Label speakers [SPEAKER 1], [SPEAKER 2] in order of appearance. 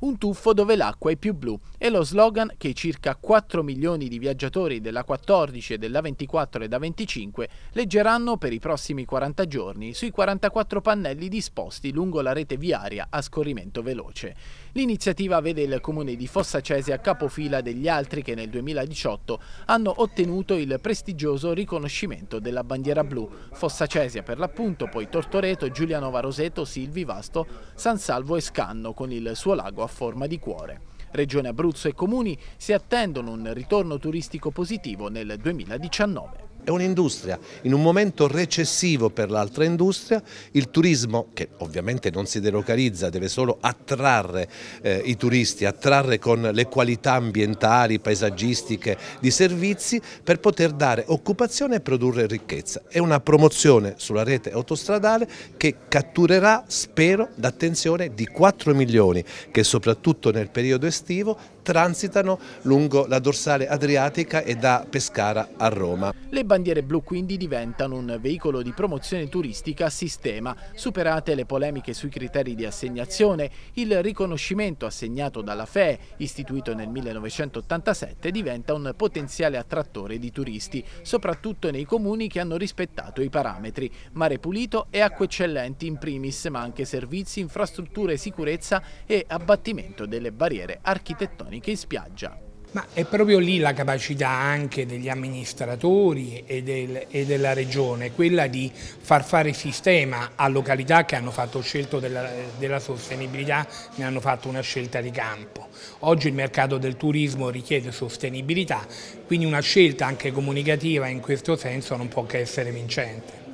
[SPEAKER 1] un tuffo dove l'acqua è più blu è lo slogan che circa 4 milioni di viaggiatori della 14, della 24 e della 25 leggeranno per i prossimi 40 giorni sui 44 pannelli disposti lungo la rete viaria a scorrimento veloce. L'iniziativa vede il comune di Fossa Cesia capofila degli altri che nel 2018 hanno ottenuto il prestigioso riconoscimento della bandiera blu. Fossacesia per l'appunto, poi Tortoreto, Giuliano Varoseto, Silvi Vasto, San Salvo e Scanno con il suo lago a forma di cuore. Regione Abruzzo e comuni si attendono un ritorno
[SPEAKER 2] turistico positivo nel 2019. È un'industria, in un momento recessivo per l'altra industria, il turismo che ovviamente non si delocalizza, deve solo attrarre eh, i turisti, attrarre con le qualità ambientali, paesaggistiche, di servizi per poter dare occupazione e produrre ricchezza. È una promozione sulla rete autostradale che catturerà, spero, l'attenzione di 4 milioni che soprattutto nel periodo estivo transitano lungo la dorsale adriatica e da Pescara a Roma.
[SPEAKER 1] Le bandiere blu quindi diventano un veicolo di promozione turistica a sistema. Superate le polemiche sui criteri di assegnazione, il riconoscimento assegnato dalla FE, istituito nel 1987, diventa un potenziale attrattore di turisti, soprattutto nei comuni che hanno rispettato i parametri. Mare pulito e acque eccellenti in primis, ma anche servizi, infrastrutture, sicurezza e abbattimento delle barriere architettoniche in spiaggia.
[SPEAKER 3] Ma è proprio lì la capacità anche degli amministratori e, del, e, della regione, quella di far fare sistema a località che hanno fatto scelto della, della sostenibilità, ne hanno fatto una scelta di campo. Oggi il mercato del turismo richiede sostenibilità, quindi una scelta anche comunicativa in questo senso non può che essere vincente.